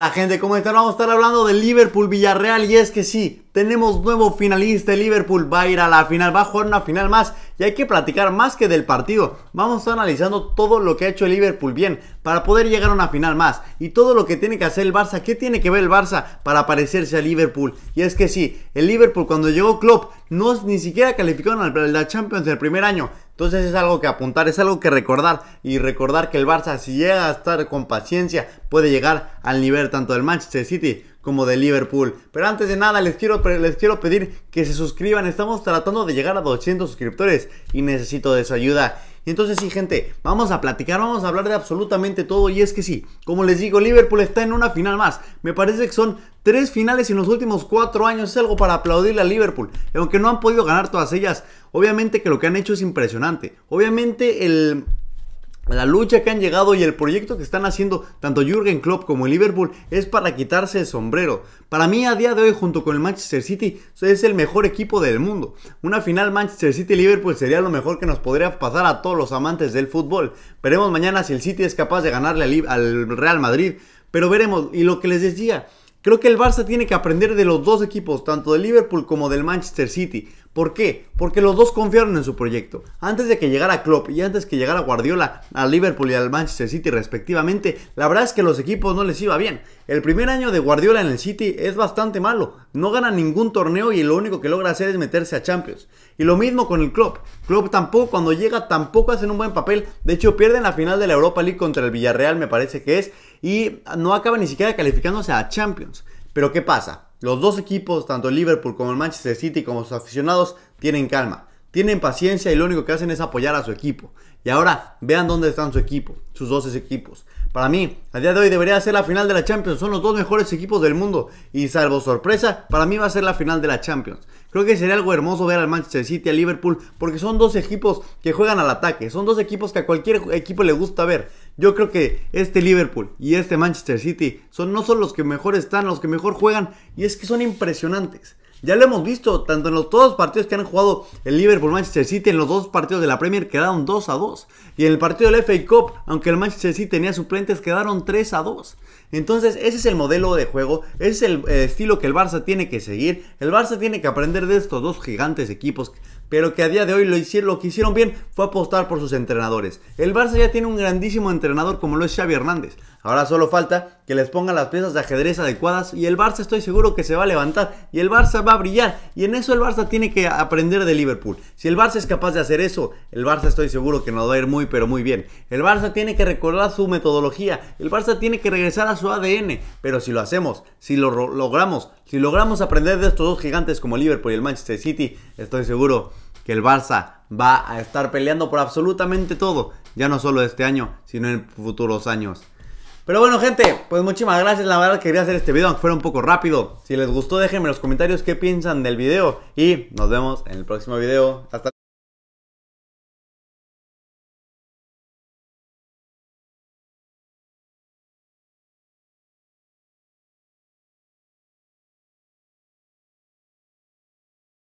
La gente, ¿cómo están? Vamos a estar hablando de Liverpool Villarreal y es que sí, tenemos nuevo finalista, Liverpool va a ir a la final, va a jugar una final más y hay que platicar más que del partido. Vamos a estar analizando todo lo que ha hecho el Liverpool bien para poder llegar a una final más y todo lo que tiene que hacer el Barça, qué tiene que ver el Barça para parecerse al Liverpool. Y es que sí, el Liverpool cuando llegó Klopp no ni siquiera calificaron en la Champions del primer año, entonces es algo que apuntar, es algo que recordar y recordar que el Barça si llega a estar con paciencia puede llegar al nivel tanto del Manchester City como de Liverpool. Pero antes de nada les quiero, les quiero pedir que se suscriban, estamos tratando de llegar a 200 suscriptores y necesito de su ayuda. Y entonces sí, gente, vamos a platicar, vamos a hablar de absolutamente todo. Y es que sí, como les digo, Liverpool está en una final más. Me parece que son tres finales en los últimos cuatro años. Es algo para aplaudirle a Liverpool. aunque no han podido ganar todas ellas, obviamente que lo que han hecho es impresionante. Obviamente el la lucha que han llegado y el proyecto que están haciendo tanto Jürgen Klopp como el Liverpool es para quitarse el sombrero. Para mí a día de hoy junto con el Manchester City es el mejor equipo del mundo. Una final Manchester City-Liverpool sería lo mejor que nos podría pasar a todos los amantes del fútbol. Veremos mañana si el City es capaz de ganarle al Real Madrid. Pero veremos, y lo que les decía, creo que el Barça tiene que aprender de los dos equipos, tanto del Liverpool como del Manchester City. ¿Por qué? Porque los dos confiaron en su proyecto. Antes de que llegara Klopp y antes de que llegara Guardiola al Liverpool y al Manchester City respectivamente, la verdad es que los equipos no les iba bien. El primer año de Guardiola en el City es bastante malo. No gana ningún torneo y lo único que logra hacer es meterse a Champions. Y lo mismo con el Klopp. Klopp tampoco cuando llega tampoco hacen un buen papel. De hecho pierden la final de la Europa League contra el Villarreal me parece que es. Y no acaba ni siquiera calificándose a Champions. Pero ¿qué pasa? Los dos equipos, tanto el Liverpool como el Manchester City como sus aficionados, tienen calma. Tienen paciencia y lo único que hacen es apoyar a su equipo. Y ahora vean dónde están su equipo, sus 12 equipos. Para mí, a día de hoy debería ser la final de la Champions. Son los dos mejores equipos del mundo. Y salvo sorpresa, para mí va a ser la final de la Champions. Creo que sería algo hermoso ver al Manchester City, al Liverpool, porque son dos equipos que juegan al ataque. Son dos equipos que a cualquier equipo le gusta ver. Yo creo que este Liverpool y este Manchester City son no son los que mejor están, los que mejor juegan. Y es que son impresionantes. Ya lo hemos visto, tanto en los dos partidos que han jugado el Liverpool Manchester City, en los dos partidos de la Premier quedaron 2 a 2. Y en el partido del FA Cup, aunque el Manchester City tenía suplentes, quedaron 3 a 2. Entonces, ese es el modelo de juego, ese es el eh, estilo que el Barça tiene que seguir. El Barça tiene que aprender de estos dos gigantes equipos pero que a día de hoy lo, hicieron, lo que hicieron bien fue apostar por sus entrenadores. El Barça ya tiene un grandísimo entrenador como lo es Xavi Hernández. Ahora solo falta que les pongan las piezas de ajedrez adecuadas y el Barça estoy seguro que se va a levantar y el Barça va a brillar y en eso el Barça tiene que aprender de Liverpool. Si el Barça es capaz de hacer eso, el Barça estoy seguro que nos va a ir muy pero muy bien. El Barça tiene que recordar su metodología, el Barça tiene que regresar a su ADN, pero si lo hacemos, si lo logramos, si logramos aprender de estos dos gigantes como Liverpool y el Manchester City, estoy seguro que el Barça va a estar peleando por absolutamente todo, ya no solo este año, sino en futuros años. Pero bueno, gente, pues muchísimas gracias. La verdad quería hacer este video, aunque fuera un poco rápido. Si les gustó, déjenme en los comentarios qué piensan del video. Y nos vemos en el próximo video. Hasta